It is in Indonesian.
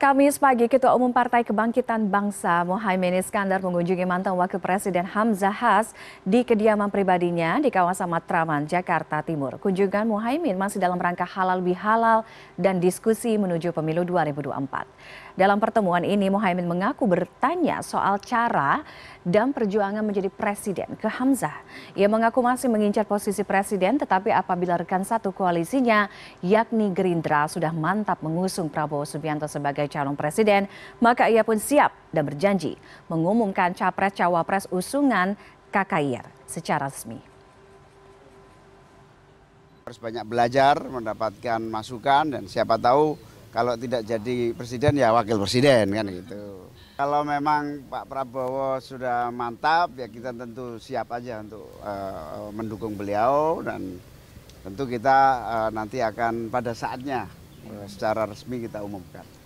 Kamis pagi, Ketua Umum Partai Kebangkitan Bangsa Mohaimin Iskandar mengunjungi mantan Wakil Presiden Hamzah Has di kediaman pribadinya di kawasan Matraman, Jakarta Timur. Kunjungan Mohaimin masih dalam rangka halal bihalal dan diskusi menuju pemilu 2024. Dalam pertemuan ini, Mohaimin mengaku bertanya soal cara dan perjuangan menjadi presiden ke Hamzah. Ia mengaku masih mengincar posisi presiden, tetapi apabila rekan satu koalisinya, yakni Gerindra, sudah mantap mengusung Prabowo Subianto sebagai calon presiden, maka ia pun siap dan berjanji mengumumkan capres-cawapres usungan KKIR secara resmi. Harus banyak belajar, mendapatkan masukan, dan siapa tahu kalau tidak jadi presiden ya wakil presiden kan gitu. Kalau memang Pak Prabowo sudah mantap ya kita tentu siap aja untuk uh, mendukung beliau dan tentu kita uh, nanti akan pada saatnya uh, secara resmi kita umumkan.